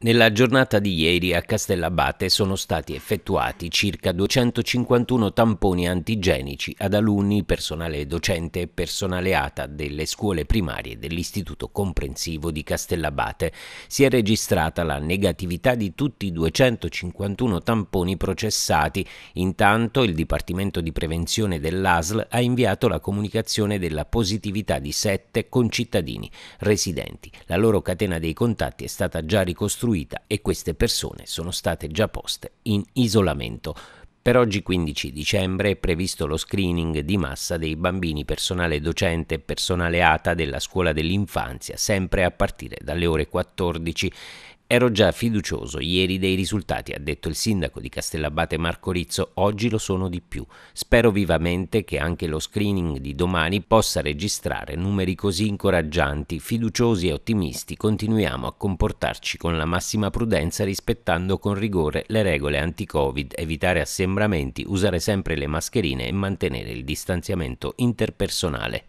Nella giornata di ieri a Castellabate sono stati effettuati circa 251 tamponi antigenici ad alunni, personale docente e personale ATA delle scuole primarie dell'Istituto Comprensivo di Castellabate. Si è registrata la negatività di tutti i 251 tamponi processati. Intanto il Dipartimento di Prevenzione dell'ASL ha inviato la comunicazione della positività di sette concittadini residenti. La loro catena dei contatti è stata già ricostruita costruita e queste persone sono state già poste in isolamento. Per oggi 15 dicembre è previsto lo screening di massa dei bambini personale docente e personale ATA della scuola dell'infanzia, sempre a partire dalle ore 14 Ero già fiducioso ieri dei risultati, ha detto il sindaco di Castellabate Marco Rizzo, oggi lo sono di più. Spero vivamente che anche lo screening di domani possa registrare numeri così incoraggianti, fiduciosi e ottimisti. Continuiamo a comportarci con la massima prudenza rispettando con rigore le regole anti-Covid, evitare assembramenti, usare sempre le mascherine e mantenere il distanziamento interpersonale.